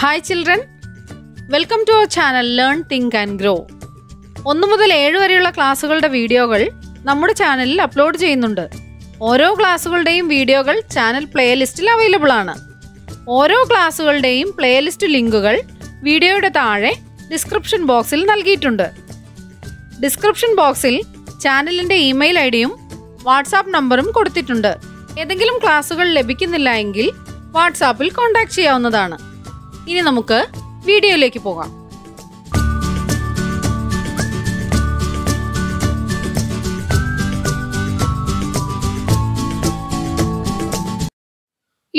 Hi children welcome to our channel learn think and grow ഒന്ന് മുതൽ ഏഴ് വരെയുള്ള ക്ലാസ്സുകളുടെ വീഡിയോകൾ നമ്മുടെ ചാനലിൽ അപ്ലോഡ് ചെയ്യുന്നുണ്ട് ഓരോ ക്ലാസ്സുകളുടെയും വീഡിയോകൾ ചാനൽ പ്ലേലിസ്റ്റിൽ അവൈലബിൾ ആണ് ഓരോ ക്ലാസ്സുകളുടെയും പ്ലേലിസ്റ്റ് ലിങ്കുകൾ വീഡിയോയുടെ താഴെ ഡിസ്ക്രിപ്ഷൻ ബോക്സിൽ നൽകിയിട്ടുണ്ട് ഡിസ്ക്രിപ്ഷൻ ബോക്സിൽ ചാനലിൻ്റെ ഇമെയിൽ ഐ ഡിയും വാട്സാപ്പ് നമ്പറും കൊടുത്തിട്ടുണ്ട് ഏതെങ്കിലും ക്ലാസ്സുകൾ ലഭിക്കുന്നില്ല എങ്കിൽ വാട്സാപ്പിൽ കോൺടാക്ട് ചെയ്യാവുന്നതാണ് ഇനി നമുക്ക് വീഡിയോയിലേക്ക് പോകാം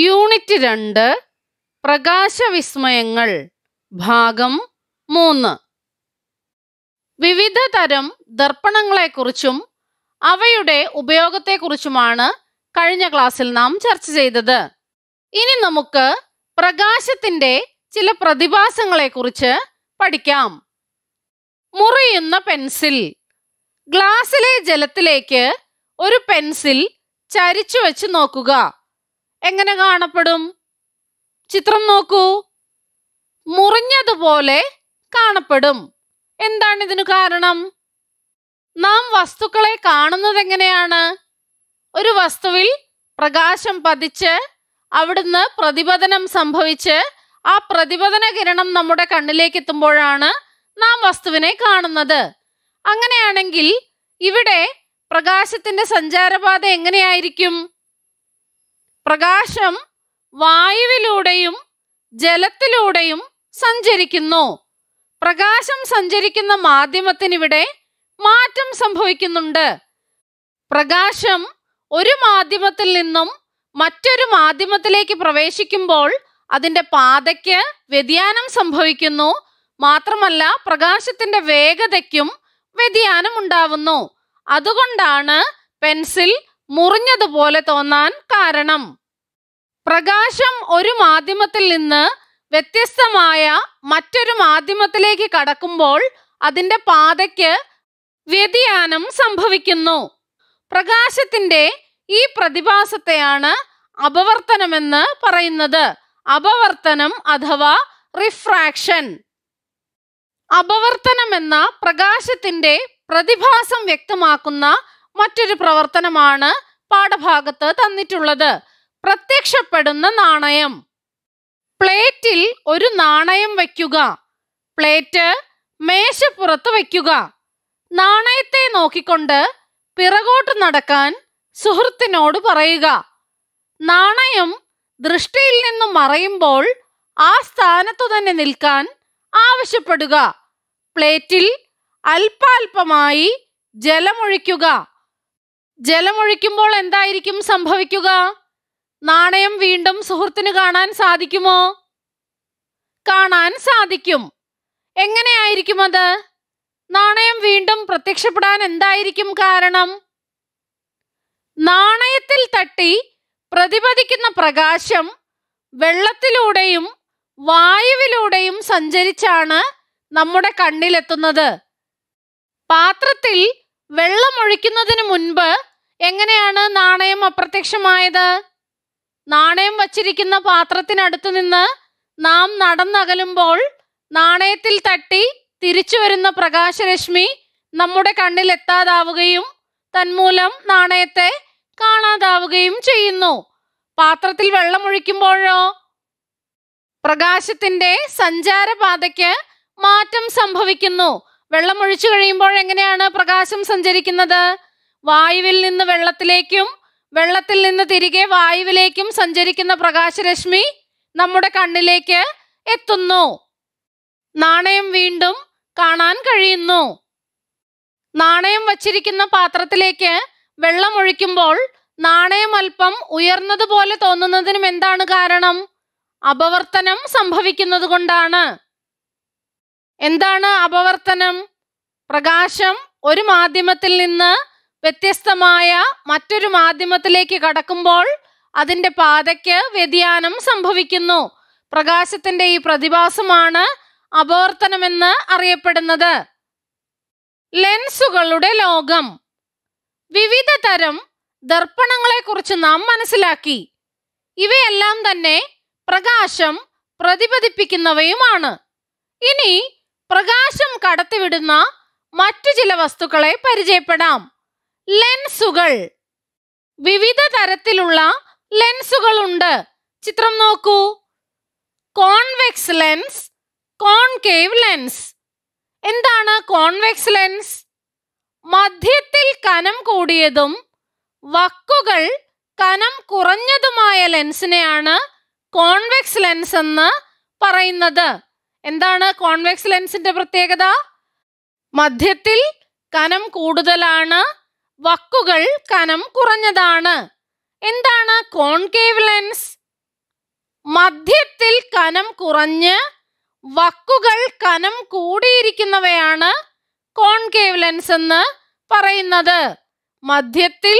യൂണിറ്റ് രണ്ട് പ്രകാശവിസ്മയങ്ങൾ ഭാഗം മൂന്ന് വിവിധ തരം ദർപ്പണങ്ങളെക്കുറിച്ചും അവയുടെ ഉപയോഗത്തെക്കുറിച്ചുമാണ് കഴിഞ്ഞ ക്ലാസ്സിൽ നാം ചർച്ച ചെയ്തത് ഇനി നമുക്ക് പ്രകാശത്തിൻ്റെ ചില പ്രതിഭാസങ്ങളെക്കുറിച്ച് പഠിക്കാം മുറിയുന്ന പെൻസിൽ ഗ്ലാസ്സിലെ ജലത്തിലേക്ക് ഒരു പെൻസിൽ ചരിച്ചു വെച്ച് നോക്കുക എങ്ങനെ കാണപ്പെടും ചിത്രം നോക്കൂ മുറിഞ്ഞതുപോലെ കാണപ്പെടും എന്താണ് ഇതിനു കാരണം നാം വസ്തുക്കളെ കാണുന്നത് എങ്ങനെയാണ് ഒരു വസ്തുവിൽ പ്രകാശം പതിച്ച് അവിടുന്ന് പ്രതിപതനം സംഭവിച്ച് ആ പ്രതിപതന കിരണം നമ്മുടെ കണ്ണിലേക്ക് എത്തുമ്പോഴാണ് നാം വസ്തുവിനെ കാണുന്നത് അങ്ങനെയാണെങ്കിൽ ഇവിടെ പ്രകാശത്തിന്റെ സഞ്ചാരപാത എങ്ങനെയായിരിക്കും പ്രകാശം വായുവിലൂടെയും ജലത്തിലൂടെയും സഞ്ചരിക്കുന്നു പ്രകാശം സഞ്ചരിക്കുന്ന മാധ്യമത്തിനിവിടെ മാറ്റം സംഭവിക്കുന്നുണ്ട് പ്രകാശം ഒരു മാധ്യമത്തിൽ നിന്നും മറ്റൊരു മാധ്യമത്തിലേക്ക് പ്രവേശിക്കുമ്പോൾ അതിൻ്റെ പാതയ്ക്ക് വ്യതിയാനം സംഭവിക്കുന്നു മാത്രമല്ല പ്രകാശത്തിൻ്റെ വേഗതയ്ക്കും വ്യതിയാനം ഉണ്ടാവുന്നു അതുകൊണ്ടാണ് പെൻസിൽ മുറിഞ്ഞതുപോലെ തോന്നാൻ കാരണം പ്രകാശം ഒരു മാധ്യമത്തിൽ നിന്ന് വ്യത്യസ്തമായ മറ്റൊരു മാധ്യമത്തിലേക്ക് കടക്കുമ്പോൾ അതിൻ്റെ പാതയ്ക്ക് വ്യതിയാനം സംഭവിക്കുന്നു പ്രകാശത്തിൻ്റെ ഈ പ്രതിഭാസത്തെയാണ് അപവർത്തനമെന്ന് പറയുന്നത് അപവർത്തനം അഥവാ റിഫ്രാക്ഷൻ അപവർത്തനം എന്ന പ്രകാശത്തിന്റെ പ്രതിഭാസം വ്യക്തമാക്കുന്ന മറ്റൊരു പ്രവർത്തനമാണ് പാഠഭാഗത്ത് തന്നിട്ടുള്ളത് പ്രത്യക്ഷപ്പെടുന്ന നാണയം പ്ലേറ്റിൽ ഒരു നാണയം വയ്ക്കുക പ്ലേറ്റ് മേശപ്പുറത്ത് വയ്ക്കുക നാണയത്തെ നോക്കിക്കൊണ്ട് പിറകോട്ട് നടക്കാൻ സുഹൃത്തിനോട് പറയുക നാണയം ദൃഷ്ടിയിൽ നിന്നും മറയുമ്പോൾ ആ സ്ഥാനത്തു തന്നെ നിൽക്കാൻ ആവശ്യപ്പെടുക പ്ലേറ്റിൽ അല്പാൽപമായി ജലമൊഴിക്കുക ജലമൊഴിക്കുമ്പോൾ എന്തായിരിക്കും സംഭവിക്കുക നാണയം വീണ്ടും സുഹൃത്തിന് കാണാൻ സാധിക്കുമോ കാണാൻ സാധിക്കും എങ്ങനെയായിരിക്കും അത് നാണയം വീണ്ടും പ്രത്യക്ഷപ്പെടാൻ എന്തായിരിക്കും കാരണം നാണയത്തിൽ തട്ടി പ്രതിപദിക്കുന്ന പ്രകാശം വെള്ളത്തിലൂടെയും വായുവിലൂടെയും സഞ്ചരിച്ചാണ് നമ്മുടെ കണ്ണിലെത്തുന്നത് പാത്രത്തിൽ വെള്ളമൊഴിക്കുന്നതിന് മുൻപ് എങ്ങനെയാണ് നാണയം അപ്രത്യക്ഷമായത് നാണയം വച്ചിരിക്കുന്ന പാത്രത്തിനടുത്തു നിന്ന് നാം നടന്നകലുമ്പോൾ നാണയത്തിൽ തട്ടി തിരിച്ചു വരുന്ന പ്രകാശരശ്മി നമ്മുടെ കണ്ണിൽ എത്താതാവുകയും തന്മൂലം നാണയത്തെ കാണാതാവുകയും ചെയ്യുന്നു പാത്രത്തിൽ വെള്ളമൊഴിക്കുമ്പോഴോ പ്രകാശത്തിന്റെ സഞ്ചാരപാതയ്ക്ക് മാറ്റം സംഭവിക്കുന്നു വെള്ളമൊഴിച്ചു കഴിയുമ്പോൾ എങ്ങനെയാണ് പ്രകാശം സഞ്ചരിക്കുന്നത് വായുവിൽ നിന്ന് വെള്ളത്തിലേക്കും വെള്ളത്തിൽ നിന്ന് തിരികെ വായുവിലേക്കും സഞ്ചരിക്കുന്ന പ്രകാശരശ്മി നമ്മുടെ കണ്ണിലേക്ക് എത്തുന്നു നാണയം വീണ്ടും കാണാൻ കഴിയുന്നു നാണയം വച്ചിരിക്കുന്ന പാത്രത്തിലേക്ക് വെള്ളമൊഴിക്കുമ്പോൾ നാണയം അല്പം ഉയർന്നതുപോലെ തോന്നുന്നതിനും എന്താണ് കാരണം അപവർത്തനം സംഭവിക്കുന്നത് കൊണ്ടാണ് എന്താണ് അപവർത്തനം പ്രകാശം ഒരു മാധ്യമത്തിൽ നിന്ന് വ്യത്യസ്തമായ മറ്റൊരു മാധ്യമത്തിലേക്ക് കടക്കുമ്പോൾ അതിൻ്റെ പാതയ്ക്ക് വ്യതിയാനം സംഭവിക്കുന്നു പ്രകാശത്തിന്റെ ഈ പ്രതിഭാസമാണ് അപവർത്തനമെന്ന് അറിയപ്പെടുന്നത് ലെൻസുകളുടെ ലോകം വിവിധ തരം കുറിച്ച് നാം മനസ്സിലാക്കി ഇവയെല്ലാം തന്നെ പ്രകാശം പ്രതിപതിപ്പിക്കുന്നവയുമാണ് ഇനി പ്രകാശം കടത്തിവിടുന്ന മറ്റു ചില വസ്തുക്കളെ പരിചയപ്പെടാം ലെൻസുകൾ വിവിധ തരത്തിലുള്ള ലെൻസുകളുണ്ട് ചിത്രം നോക്കൂ കോൺവെക്സ് ലെൻസ് കോൺകേവ് ലെൻസ് എന്താണ് കോൺവെക്സ് ലെൻസ് മധ്യത്തിൽ കനം കൂടിയതും വക്കുകൾ കനം കുറഞ്ഞതുമായ ലെൻസിനെയാണ് കോൺവെക്സ് ലെൻസ് എന്ന് പറയുന്നത് എന്താണ് കോൺവെക്സ് ലെൻസിന്റെ പ്രത്യേകത മധ്യത്തിൽ കനം കൂടുതലാണ് വക്കുകൾ കനം കുറഞ്ഞതാണ് എന്താണ് കോൺകേവ് ലെൻസ് മധ്യത്തിൽ കനം കുറഞ്ഞ് വക്കുകൾ കനം കൂടിയിരിക്കുന്നവയാണ് കോൺകേവ് ലെൻസ് എന്ന് പറയുന്നത് മധ്യത്തിൽ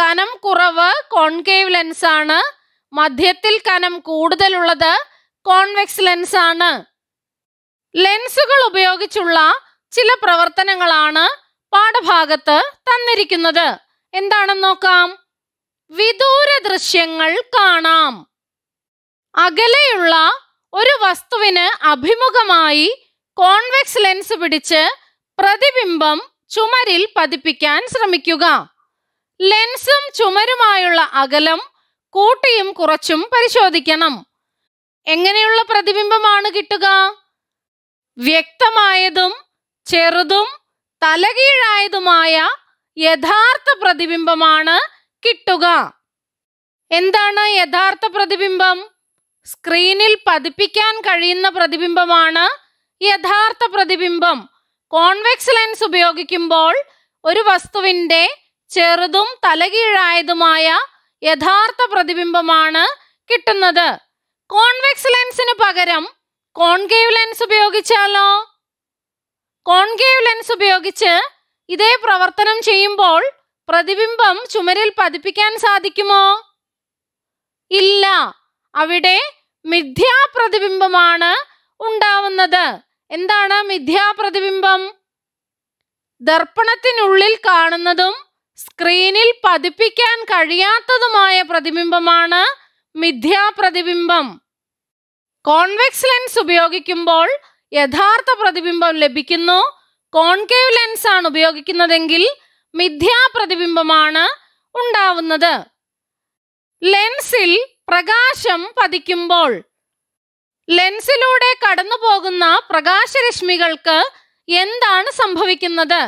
കനം കുറവ് കോൺകേവ് ലെൻസ് ആണ് മധ്യത്തിൽ കനം കൂടുതലുള്ളത് കോൺവെക്സ് ലെൻസ് ആണ് ലെൻസുകൾ ഉപയോഗിച്ചുള്ള ചില പ്രവർത്തനങ്ങളാണ് പാഠഭാഗത്ത് തന്നിരിക്കുന്നത് എന്താണെന്ന് നോക്കാം വിദൂര ദൃശ്യങ്ങൾ കാണാം അകലെയുള്ള ഒരു വസ്തുവിന് അഭിമുഖമായി കോൺവെക്സ് ലെൻസ് പിടിച്ച് പ്രതിബിംബം ചുമരിൽ പതിപ്പിക്കാൻ ശ്രമിക്കുക ലെൻസും ചുമരുമായുള്ള അകലം കൂട്ടിയും കുറച്ചും പരിശോധിക്കണം എങ്ങനെയുള്ള പ്രതിബിംബമാണ് കിട്ടുക വ്യക്തമായതും ചെറുതും തലകീഴായതുമായ യഥാർത്ഥ പ്രതിബിംബമാണ് കിട്ടുക എന്താണ് യഥാർത്ഥ പ്രതിബിംബം സ്ക്രീനിൽ പതിപ്പിക്കാൻ കഴിയുന്ന പ്രതിബിംബമാണ് യഥാർത്ഥ പ്രതിബിംബം കോൺവെക്സ് ലെൻസ് ഉപയോഗിക്കുമ്പോൾ ഒരു വസ്തുവിൻ്റെ ചെറുതും തലകീഴായതുമായ യഥാർത്ഥ പ്രതിബിംബമാണ് കിട്ടുന്നത് കോൺവെക്സ് ലെൻസിന് പകരം കോൺകേവ് ലെൻസ് ഉപയോഗിച്ചാലോ കോൺകേവ് ലെൻസ് ഉപയോഗിച്ച് ഇതേ പ്രവർത്തനം ചെയ്യുമ്പോൾ പ്രതിബിംബം ചുമരിൽ പതിപ്പിക്കാൻ സാധിക്കുമോ ഇല്ല അവിടെ മിഥ്യാപ്രതിബിംബമാണ് ഉണ്ടാവുന്നത് എന്താണ് മിഥ്യാപ്രതിബിംബം ദർപ്പണത്തിനുള്ളിൽ കാണുന്നതും സ്ക്രീനിൽ പതിപ്പിക്കാൻ കഴിയാത്തതുമായ പ്രതിബിംബമാണ് മിഥ്യാപ്രതിബിംബം കോൺവെക്സ് ലെൻസ് ഉപയോഗിക്കുമ്പോൾ യഥാർത്ഥ പ്രതിബിംബം ലഭിക്കുന്നു കോൺകേവ് ലെൻസ് ആണ് ഉപയോഗിക്കുന്നതെങ്കിൽ മിഥ്യാപ്രതിബിംബമാണ് ഉണ്ടാവുന്നത് ലെൻസിൽ പ്രകാശം പതിക്കുമ്പോൾ ലെൻസിലൂടെ കടന്നുപോകുന്ന പ്രകാശരശ്മികൾക്ക് എന്താണ് സംഭവിക്കുന്നത്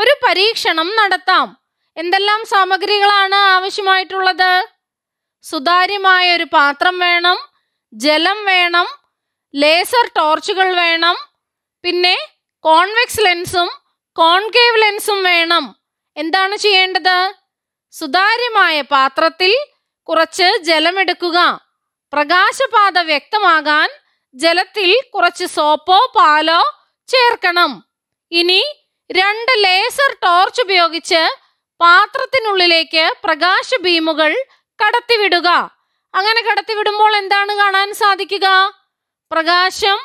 ഒരു പരീക്ഷണം നടത്താം എന്തെല്ലാം സാമഗ്രികളാണ് ആവശ്യമായിട്ടുള്ളത് സുതാര്യമായ ഒരു പാത്രം വേണം ജലം വേണം ലേസർ ടോർച്ചുകൾ വേണം പിന്നെ കോൺവെക്സ് ലെൻസും കോൺകേവ് ലെൻസും വേണം എന്താണ് ചെയ്യേണ്ടത് സുതാര്യമായ പാത്രത്തിൽ കുറച്ച് ജലമെടുക്കുക പ്രകാശപാത വ്യക്തമാകാൻ ജലത്തിൽ കുറച്ച് സോപ്പോ പാലോ ചേർക്കണം ഇനി രണ്ട് ലേസർ ടോർച്ച് ഉപയോഗിച്ച് പാത്രത്തിനുള്ളിലേക്ക് പ്രകാശ ഭീമുകൾ കടത്തിവിടുക അങ്ങനെ കടത്തിവിടുമ്പോൾ എന്താണ് കാണാൻ സാധിക്കുക പ്രകാശം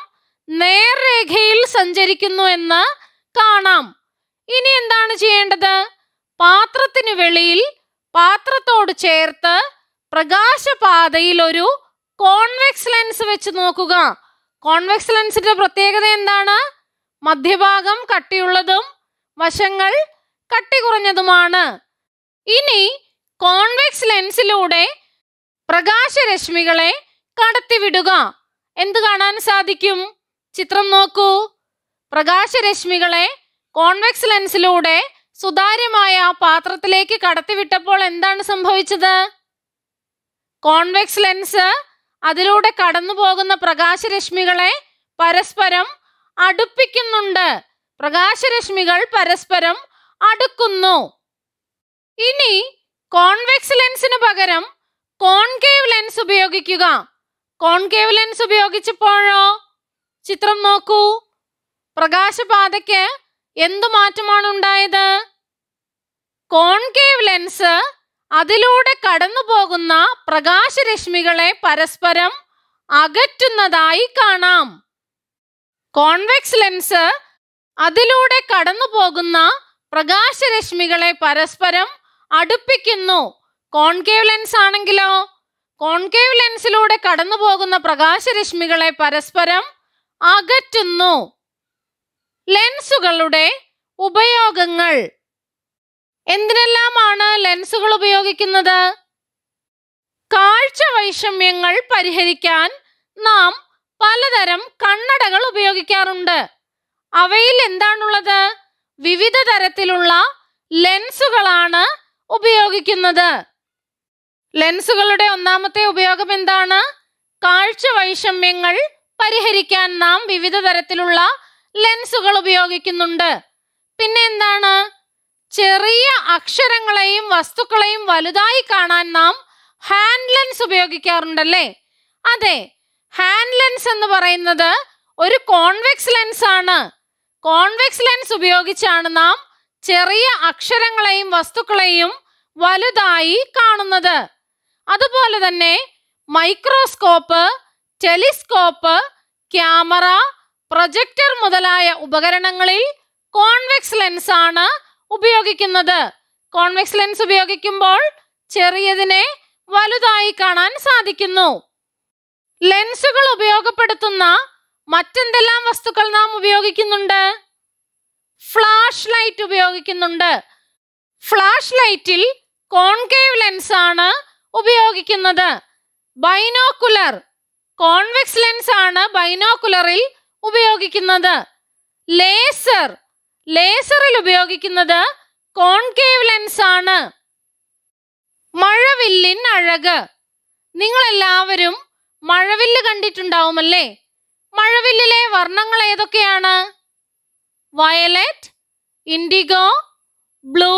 നേർരേഖയിൽ സഞ്ചരിക്കുന്നു എന്ന് കാണാം ഇനി എന്താണ് ചെയ്യേണ്ടത് പാത്രത്തിന് വെളിയിൽ പാത്രത്തോട് ചേർത്ത് പ്രകാശപാതയിൽ ഒരു കോൺവെക്സ് ലെൻസ് വെച്ച് നോക്കുക കോൺവെക്സ് ലെൻസിന്റെ പ്രത്യേകത എന്താണ് മധ്യഭാഗം കട്ടിയുള്ളതും വശങ്ങൾ കട്ടി കുറഞ്ഞതുമാണ് ഇനി കോൺവെക്സ് ലെൻസിലൂടെ പ്രകാശരശ്മികളെ കടത്തിവിടുക എന്ത് കാണാൻ സാധിക്കും ചിത്രം നോക്കൂ പ്രകാശരശ്മികളെ കോൺവെക്സ് ലെൻസിലൂടെ സുതാര്യമായ പാത്രത്തിലേക്ക് കടത്തിവിട്ടപ്പോൾ എന്താണ് സംഭവിച്ചത് കോൺവെക്സ് ലെൻസ് അതിലൂടെ കടന്നു പോകുന്ന പ്രകാശരശ്മികളെ പരസ്പരം അടുപ്പിക്കുന്നുണ്ട് പ്രകാശരശ്മികൾ പരസ്പരം അടുക്കുന്നു ഇനി കോൺവെക്സ് ലെൻസിന് പകരം കോൺകേവ് ലെൻസ് ഉപയോഗിക്കുക കോൺകേവ് ലെൻസ് ഉപയോഗിച്ചപ്പോഴോ ചിത്രം നോക്കൂ പ്രകാശപാതയ്ക്ക് എന്തു മാറ്റമാണ് ഉണ്ടായത് കോൺകേവ് ലെൻസ് അതിലൂടെ കടന്നു പോകുന്ന പ്രകാശരശ്മികളെ പരസ്പരം അകറ്റുന്നതായി കാണാം കോൺവെക്സ് ലെൻസ് അതിലൂടെ കടന്നു പോകുന്ന പ്രകാശരശ്മികളെ പരസ്പരം അടുപ്പിക്കുന്നു കോൺകേവ് ലെൻസ് ആണെങ്കിലോ കോൺകേവ് ലെൻസിലൂടെ കടന്നു പോകുന്ന പ്രകാശരശ്മികളെ പരസ്പരം അകറ്റുന്നു ലെൻസുകളുടെ ഉപയോഗങ്ങൾ എന്തിനെല്ലാമാണ് ലെൻസുകൾ ഉപയോഗിക്കുന്നത് കാഴ്ച വൈഷമ്യങ്ങൾ പരിഹരിക്കാൻ നാം പലതരം കണ്ണടകൾ ഉപയോഗിക്കാറുണ്ട് അവയിൽ എന്താണുള്ളത് വിവിധ തരത്തിലുള്ള ലെൻസുകളാണ് ഉപയോഗിക്കുന്നത് ലെൻസുകളുടെ ഒന്നാമത്തെ ഉപയോഗം എന്താണ് കാഴ്ച വൈഷമ്യങ്ങൾ പരിഹരിക്കാൻ നാം വിവിധ തരത്തിലുള്ള ലെൻസുകൾ ഉപയോഗിക്കുന്നുണ്ട് പിന്നെ എന്താണ് ചെറിയ അക്ഷരങ്ങളെയും വസ്തുക്കളെയും വലുതായി കാണാൻ നാം ഹാൻഡ് ലെൻസ് ഉപയോഗിക്കാറുണ്ടല്ലേ അതെ ഹാൻഡ് ലെൻസ് എന്ന് പറയുന്നത് ഒരു കോൺവെക്സ് ലെൻസ് ആണ് കോൺവെക്സ് ലെൻസ് ഉപയോഗിച്ചാണ് നാം ചെറിയ അക്ഷരങ്ങളെയും വസ്തുക്കളെയും വലുതായി കാണുന്നത് അതുപോലെ തന്നെ മൈക്രോസ്കോപ്പ് ടെലിസ്കോപ്പ് ക്യാമറ പ്രൊജക്ടർ മുതലായ ഉപകരണങ്ങളിൽ കോൺവെക്സ് ലെൻസ് ആണ് ഉപയോഗിക്കുന്നത് കോൺവെക്സ് ലെൻസ് ഉപയോഗിക്കുമ്പോൾ ചെറിയതിനെ വലുതായി കാണാൻ സാധിക്കുന്നു ലെൻസുകൾ ഉപയോഗപ്പെടുത്തുന്ന മറ്റെന്തെല്ലാം വസ്തുക്കൾ നാം ഉപയോഗിക്കുന്നുണ്ട് ഫ്ലാഷ് ലൈറ്റ് ഉപയോഗിക്കുന്നുണ്ട് ഫ്ലാഷ് ലൈറ്റിൽ കോൺകേവ് ലെൻസ് ആണ് ഉപയോഗിക്കുന്നത് ബൈനോക്കുലർ കോൺവെക്സ് ലെൻസ് ആണ് ബൈനോക്കുലറിൽ ഉപയോഗിക്കുന്നത് ലേസർ ലേസറിൽ ഉപയോഗിക്കുന്നത് കോൺകേവ് ലെൻസ് ആണ് മഴവില്ലിൻ അഴക് നിങ്ങൾ എല്ലാവരും മഴവില്ല് കണ്ടിട്ടുണ്ടാവുമല്ലേ മഴവില്ലിലെ വർണ്ണങ്ങൾ ഏതൊക്കെയാണ് violet indigo blue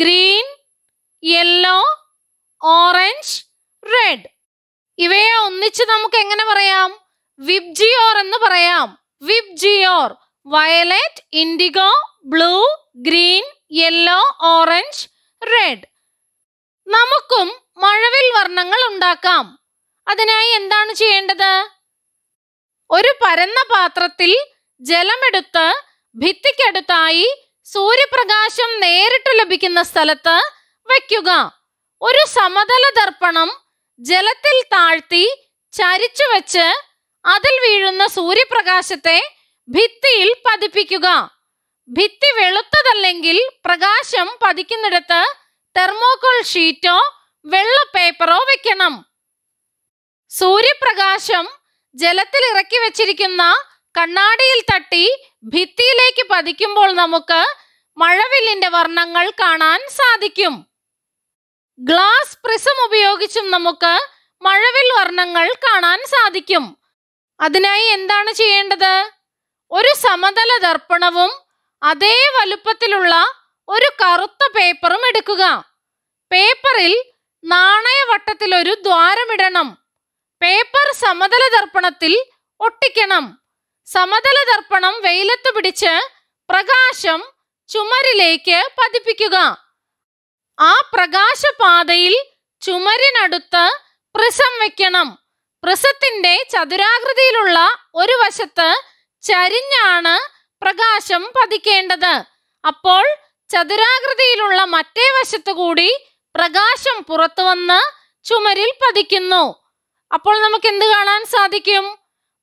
green yellow orange red ഇവയെ ഒന്നിച്ച് നമുക്ക് എങ്ങനെ പറയാം വിബ്ജിയോർ എന്ന് പറയാം VIBGYOR violet indigo blue green yellow orange red നമുക്കും മഴവിൽ വർണ്ണങ്ങൾ ഉണ്ടാക്കാം അതിനായി എന്താണ് ചെയ്യേണ്ടത് ഒരു പരന്ന പാത്രത്തിൽ ജലമെടുത്ത് ഭിത്തിക്കടുത്തായി സൂര്യപ്രകാശം നേരിട്ട് ലഭിക്കുന്ന സ്ഥലത്ത് വയ്ക്കുക ഒരു സമതല ദർപ്പണം ജലത്തിൽ താഴ്ത്തി ചരിച്ചു വച്ച് അതിൽ വീഴുന്ന സൂര്യപ്രകാശത്തെ ഭിത്തിയിൽ പതിപ്പിക്കുക ഭിത്തി വെളുത്തതല്ലെങ്കിൽ പ്രകാശം പതിക്കുന്നിടത്ത് തെർമോകോൾ ഷീറ്റോ വെള്ള പേപ്പറോ വെക്കണം സൂര്യപ്രകാശം ജലത്തിൽ ഇറക്കി വെച്ചിരിക്കുന്ന കണ്ണാടിയിൽ തട്ടി ഭിത്തിയിലേക്ക് പതിക്കുമ്പോൾ നമുക്ക് മഴവില്ലിന്റെ വർണ്ണങ്ങൾ കാണാൻ സാധിക്കും ഗ്ലാസ് പ്രിസം ഉപയോഗിച്ചും നമുക്ക് മഴവിൽ വർണ്ണങ്ങൾ കാണാൻ സാധിക്കും അതിനായി എന്താണ് ചെയ്യേണ്ടത് ഒരു സമതല ദർപ്പണവും അതേ വലുപ്പത്തിലുള്ള ഒരു കറുത്ത പേപ്പറും എടുക്കുക പേപ്പറിൽ നാണയവട്ടത്തിൽ ഒരു ദ്വാരമിടണം പേപ്പർ സമതല ദർപ്പണത്തിൽ ഒട്ടിക്കണം സമതല ദർപ്പണം വെയിലത്ത് പിടിച്ച് പ്രകാശം ചുമരിലേക്ക് പതിപ്പിക്കുക ആ പ്രകാശപാതയിൽ ചുമരിനടുത്ത് പ്രിസം വെക്കണം പ്രിസത്തിന്റെ ചതുരാകൃതിയിലുള്ള ഒരു വശത്ത് ചരിഞ്ഞാണ് പ്രകാശം പതിക്കേണ്ടത് അപ്പോൾ ചതുരാകൃതിയിലുള്ള മറ്റേ വശത്തു കൂടി പ്രകാശം പുറത്തു വന്ന് ചുമരിൽ പതിക്കുന്നു അപ്പോൾ നമുക്ക് എന്ത് കാണാൻ സാധിക്കും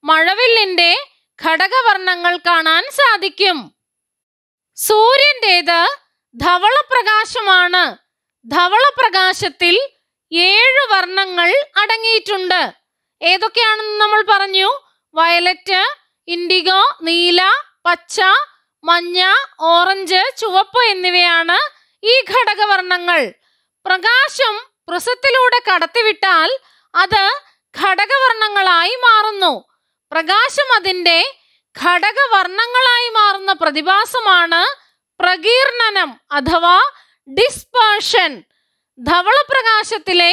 മഴവില്ലിന്റെ ഘടകവർണ്ണങ്ങൾ കാണാൻ സാധിക്കും സൂര്യൻ്റേത് ധവളപ്രകാശമാണ് ധവളപ്രകാശത്തിൽ ഏഴ് വർണ്ണങ്ങൾ അടങ്ങിയിട്ടുണ്ട് ഏതൊക്കെയാണെന്ന് നമ്മൾ പറഞ്ഞു വയലറ്റ് ഇൻഡിഗോ നീല പച്ച മഞ്ഞ ഓറഞ്ച് ചുവപ്പ് എന്നിവയാണ് ഈ ഘടകവർണ്ണങ്ങൾ പ്രകാശം പ്രിസത്തിലൂടെ കടത്തിവിട്ടാൽ അത് ഘടകവർണ്ണങ്ങളായി മാറുന്നു പ്രകാശം അതിൻ്റെ ഘടകവർണ്ണങ്ങളായി മാറുന്ന പ്രതിഭാസമാണ് പ്രകീർണനം അഥവാ ഡിസ്പേർഷൻ ധവളപ്രകാശത്തിലെ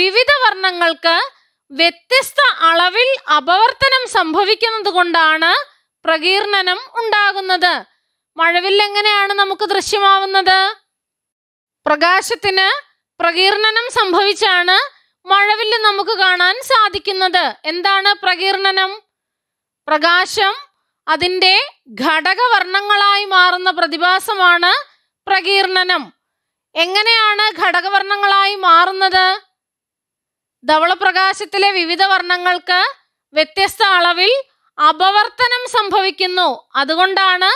വിവിധ വർണ്ണങ്ങൾക്ക് വ്യത്യസ്ത അളവിൽ അപവർത്തനം സംഭവിക്കുന്നത് കൊണ്ടാണ് പ്രകീർണനം ഉണ്ടാകുന്നത് മഴവിൽ എങ്ങനെയാണ് നമുക്ക് ദൃശ്യമാവുന്നത് പ്രകാശത്തിന് പ്രകീർണനം സംഭവിച്ചാണ് മഴവില്ല് നമുക്ക് കാണാൻ സാധിക്കുന്നത് എന്താണ് പ്രകീർണനം പ്രകാശം അതിൻ്റെ ഘടകവർണ്ണങ്ങളായി മാറുന്ന പ്രതിഭാസമാണ് പ്രകീർണനം എങ്ങനെയാണ് ഘടകവർണ്ണങ്ങളായി മാറുന്നത് ധവളപ്രകാശത്തിലെ വിവിധ വർണ്ണങ്ങൾക്ക് വ്യത്യസ്ത അളവിൽ അപവർത്തനം സംഭവിക്കുന്നു അതുകൊണ്ടാണ്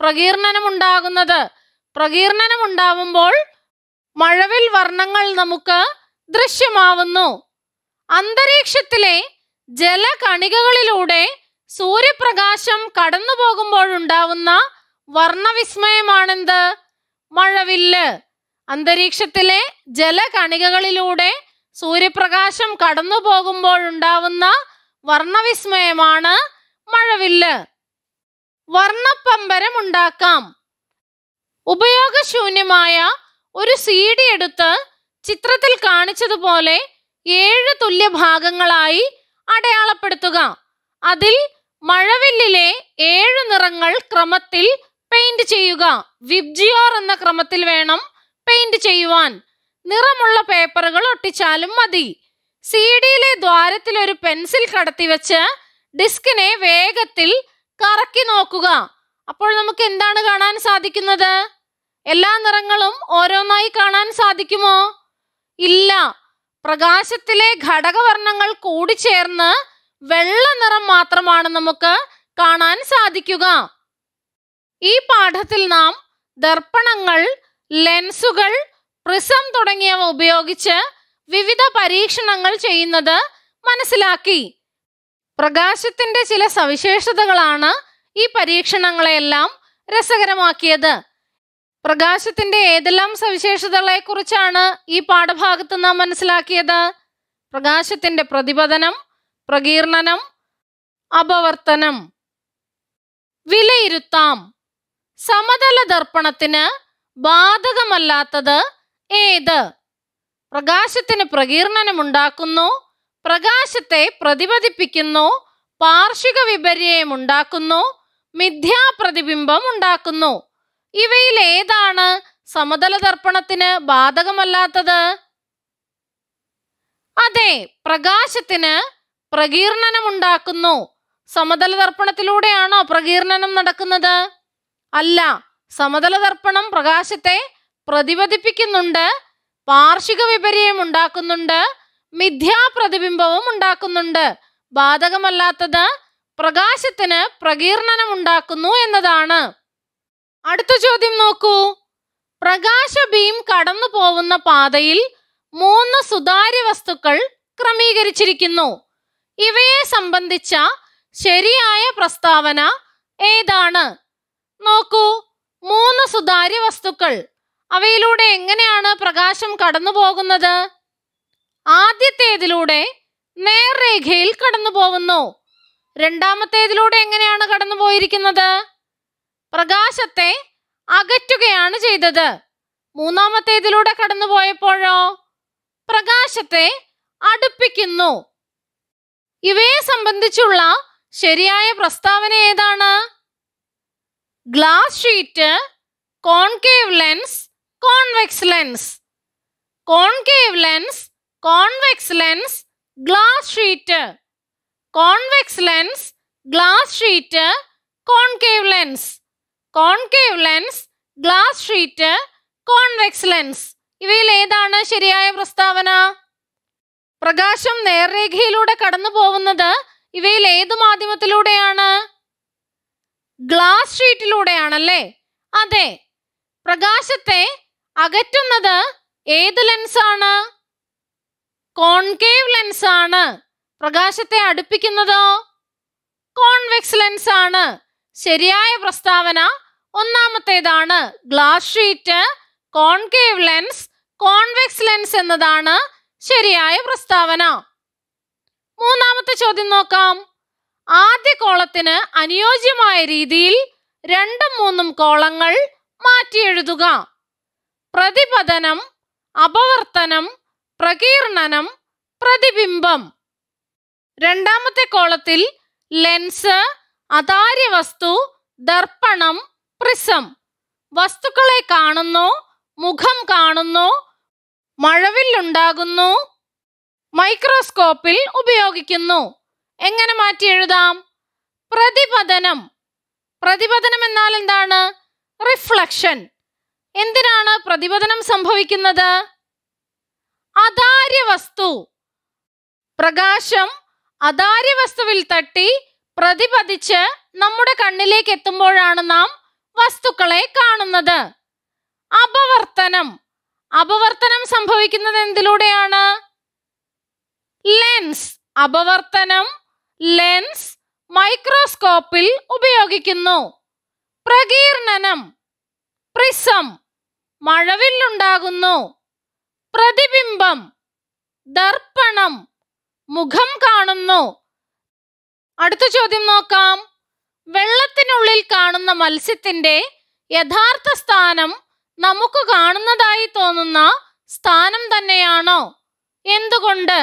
പ്രകീർണനം ഉണ്ടാകുന്നത് പ്രകീർണനം ഉണ്ടാവുമ്പോൾ മഴവിൽ വർണ്ണങ്ങൾ നമുക്ക് ദൃശ്യമാവുന്നു അന്തരീക്ഷത്തിലെ ജലകണികകളിലൂടെ സൂര്യപ്രകാശം കടന്നു പോകുമ്പോഴുണ്ടാവുന്ന വർണ്ണവിസ്മയമാണെന്ത് മഴവില്ല് അന്തരീക്ഷത്തിലെ ജലകണികകളിലൂടെ സൂര്യപ്രകാശം കടന്നു പോകുമ്പോൾ ഉണ്ടാവുന്ന വർണ്ണവിസ്മയമാണ് മഴവില്ല് വർണ്ണപ്പമ്പരം ഉണ്ടാക്കാം ഉപയോഗശൂന്യമായ ഒരു സി ഡി എടുത്ത് ചിത്രത്തിൽ കാണിച്ചതുപോലെ ഏഴ് തുല്യ ഭാഗങ്ങളായി അടയാളപ്പെടുത്തുക അതിൽ മഴവില്ലിലെ ഏഴ് നിറങ്ങൾ ക്രമത്തിൽ പെയിന്റ് ചെയ്യുക വിബ്ജിയോർ എന്ന ക്രമത്തിൽ വേണം പെയിന്റ് ചെയ്യുവാൻ നിറമുള്ള പേപ്പറുകൾ ഒട്ടിച്ചാലും മതി സി ഡിയിലെ ദ്വാരത്തിൽ ഒരു പെൻസിൽ കടത്തി വെച്ച് ഡിസ്കിനെ വേഗത്തിൽ കറക്കി നോക്കുക അപ്പോൾ നമുക്ക് എന്താണ് കാണാൻ സാധിക്കുന്നത് എല്ലാ നിറങ്ങളും ഓരോന്നായി കാണാൻ സാധിക്കുമോ ഇല്ല പ്രകാശത്തിലെ ഘടകവർണ്ണങ്ങൾ കൂടിച്ചേർന്ന് വെള്ള നിറം മാത്രമാണ് നമുക്ക് കാണാൻ സാധിക്കുക ഈ പാഠത്തിൽ നാം ദർപ്പണങ്ങൾ ലെൻസുകൾ പ്രിസം തുടങ്ങിയവ ഉപയോഗിച്ച് വിവിധ പരീക്ഷണങ്ങൾ ചെയ്യുന്നത് മനസ്സിലാക്കി പ്രകാശത്തിന്റെ ചില സവിശേഷതകളാണ് ഈ പരീക്ഷണങ്ങളെയെല്ലാം രസകരമാക്കിയത് പ്രകാശത്തിന്റെ ഏതെല്ലാം സവിശേഷതകളെക്കുറിച്ചാണ് ഈ പാഠഭാഗത്ത് നാം മനസ്സിലാക്കിയത് പ്രകാശത്തിന്റെ പ്രതിപതനം പ്രകീർണനം അപവർത്തനം വിലയിരുത്താം സമതല ദർപ്പണത്തിന് ബാധകമല്ലാത്തത് ഏത് പ്രകാശത്തിന് പ്രകീർണനമുണ്ടാക്കുന്നു പ്രകാശത്തെ പ്രതിപതിപ്പിക്കുന്നു പാർഷിക ഉണ്ടാക്കുന്നു മിഥ്യാപ്രതിബിംബം ഉണ്ടാക്കുന്നു ഇവയിൽ ഏതാണ് സമതല ദർപ്പണത്തിന് ബാധകമല്ലാത്തത് അതെ പ്രകാശത്തിന് പ്രകീർണനമുണ്ടാക്കുന്നു സമതല ദർപ്പണത്തിലൂടെയാണോ പ്രകീർണനം നടക്കുന്നത് അല്ല സമതല ദർപ്പണം പ്രകാശത്തെ പ്രതിപതിപ്പിക്കുന്നുണ്ട് പാർഷിക വിപര്യം ഉണ്ടാക്കുന്നുണ്ട് മിഥ്യാപ്രതിബിംബവും ഉണ്ടാക്കുന്നുണ്ട് ബാധകമല്ലാത്തത് പ്രകാശത്തിന് പ്രകീർണനം ഉണ്ടാക്കുന്നു എന്നതാണ് അടുത്ത ചോദ്യം നോക്കൂ പ്രകാശബീം കടന്നു പോവുന്ന പാതയിൽ മൂന്ന് സുതാര്യ വസ്തുക്കൾ ക്രമീകരിച്ചിരിക്കുന്നു ഇവയെ സംബന്ധിച്ച ശരിയായ പ്രസ്താവന ഏതാണ് നോക്കൂ മൂന്ന് സുതാര്യ വസ്തുക്കൾ അവയിലൂടെ എങ്ങനെയാണ് പ്രകാശം കടന്നു പോകുന്നത് ആദ്യത്തേതിലൂടെ നേർരേഖയിൽ കടന്നു പോകുന്നു രണ്ടാമത്തേതിലൂടെ എങ്ങനെയാണ് കടന്നു പോയിരിക്കുന്നത് പ്രകാശത്തെ അകറ്റുകയാണ് ചെയ്തത് മൂന്നാമത്തേതിലൂടെ കടന്നു പോയപ്പോഴോ പ്രകാശത്തെ അടുപ്പിക്കുന്നു ഇവയെ സംബന്ധിച്ചുള്ള ശരിയായ പ്രസ്താവന ഏതാണ് glass sheet concave lens convex lens concave lens convex lens glass sheet convex lens glass sheet concave lens concave lens glass sheet convex lens ഇവയിൽ ഏതാണ് ശരിയായ പ്രസ്താവന പ്രകാശം നേർരേഖയിലൂടെ കടന്നു പോകുന്നത് ഇവയിൽ ഏതു മാധ്യമത്തിലൂടെയാണ് ഗ്ലാസ് ഷീറ്റിലൂടെയാണല്ലേ അതെ പ്രകാശത്തെ അകറ്റുന്നത് ഏത് ലെൻസാണ് കോൺകേവ് ലെൻസ് ആണ് പ്രകാശത്തെ അടുപ്പിക്കുന്നതോ കോൺവെക്സ് ലെൻസ് ആണ് ശരിയായ പ്രസ്താവന ഒന്നാമത്തേതാണ് glass sheet concave lens convex lens എന്നതാണ് ശരിയായ പ്രസ്താവന മൂന്നാമത്തെ ചോദ്യം നോക്കാം ആദ്യ കോളത്തിന് അനുയോജ്യമായ രീതിയിൽ രണ്ടും മൂന്നും കോളങ്ങൾ മാറ്റി എഴുതുക പ്രതിപതനം അപവർത്തനം പ്രകീർണനം പ്രതിബിംബം രണ്ടാമത്തെ കോളത്തിൽ ലെൻസ് വസ്തു ദർപ്പണം പ്രിസം വസ്തുക്കളെ കാണുന്നു മുഖം കാണുന്നു ഉണ്ടാകുന്നു മൈക്രോസ്കോപ്പിൽ ഉപയോഗിക്കുന്നു എങ്ങനെ മാറ്റി എഴുതാം പ്രതിപതനം പ്രതിപതനം എന്നാൽ എന്താണ് റിഫ്ലക്ഷൻ എന്തിനാണ് പ്രതിപതനം സംഭവിക്കുന്നത് അതാര്യ വസ്തു പ്രകാശം അതാര്യ വസ്തുവിൽ തട്ടി പ്രതിപതിച്ച് നമ്മുടെ കണ്ണിലേക്ക് എത്തുമ്പോഴാണ് നാം വസ്തുക്കളെ കാണുന്നത് അപവർത്തനം അപവർത്തനം സംഭവിക്കുന്നത് എന്തിലൂടെയാണ് ലെൻസ് അപവർത്തനം ലെൻസ് മൈക്രോസ്കോപ്പിൽ ഉപയോഗിക്കുന്നു പ്രകീർണനം പ്രിസം ഉണ്ടാകുന്നു പ്രതിബിംബം ദർപ്പണം മുഖം കാണുന്നു അടുത്ത ചോദ്യം നോക്കാം വെള്ളത്തിനുള്ളിൽ കാണുന്ന മത്സ്യത്തിന്റെ യഥാർത്ഥ സ്ഥാനം നമുക്ക് കാണുന്നതായി തോന്നുന്ന സ്ഥാനം തന്നെയാണോ എന്തുകൊണ്ട്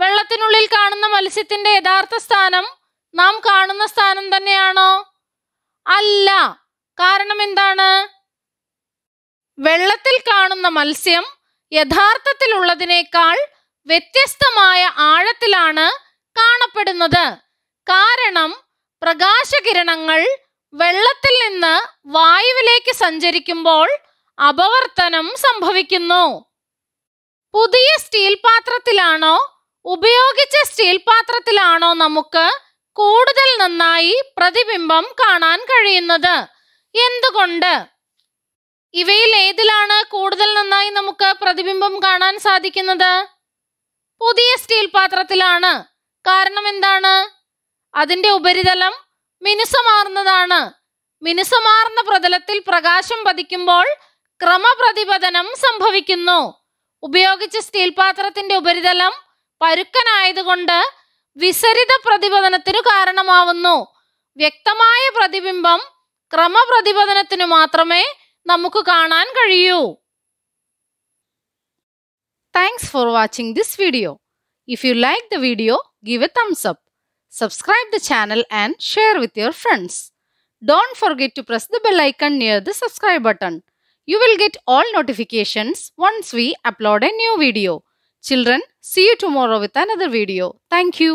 വെള്ളത്തിനുള്ളിൽ കാണുന്ന മത്സ്യത്തിന്റെ യഥാർത്ഥ സ്ഥാനം നാം കാണുന്ന സ്ഥാനം തന്നെയാണോ അല്ല കാരണം എന്താണ് വെള്ളത്തിൽ കാണുന്ന മത്സ്യം യഥാർത്ഥത്തിലുള്ളതിനേക്കാൾ വ്യത്യസ്തമായ ആഴത്തിലാണ് കാണപ്പെടുന്നത് കാരണം പ്രകാശകിരണങ്ങൾ വെള്ളത്തിൽ നിന്ന് വായുവിലേക്ക് സഞ്ചരിക്കുമ്പോൾ അപവർത്തനം സംഭവിക്കുന്നു പുതിയ സ്റ്റീൽ പാത്രത്തിലാണോ ഉപയോഗിച്ച സ്റ്റീൽ പാത്രത്തിലാണോ നമുക്ക് കൂടുതൽ നന്നായി പ്രതിബിംബം കാണാൻ കഴിയുന്നത് എന്തുകൊണ്ട് ഇവയിൽ ഏതിലാണ് കൂടുതൽ നന്നായി നമുക്ക് പ്രതിബിംബം കാണാൻ സാധിക്കുന്നത് പുതിയ സ്റ്റീൽ പാത്രത്തിലാണ് കാരണം എന്താണ് അതിൻ്റെ ഉപരിതലം മിനുസമാർന്നതാണ് മിനുസമാർന്ന പ്രതലത്തിൽ പ്രകാശം പതിക്കുമ്പോൾ ക്രമപ്രതിപതനം സംഭവിക്കുന്നു ഉപയോഗിച്ച സ്റ്റീൽ പാത്രത്തിന്റെ ഉപരിതലം പരുക്കനായതുകൊണ്ട് വിസരിത പ്രതിപതനത്തിനു കാരണമാവുന്നു വ്യക്തമായ പ്രതിബിംബം ക്രമപ്രതിപതനത്തിനു മാത്രമേ നമുക്ക് കാണാൻ കഴിയൂ Thanks for watching this video. If you like the video, give a thumbs up, subscribe the channel and share with your friends. Don't forget to press the bell icon near the subscribe button. You will get all notifications once we upload a new video. Children, see you tomorrow with another video. Thank you.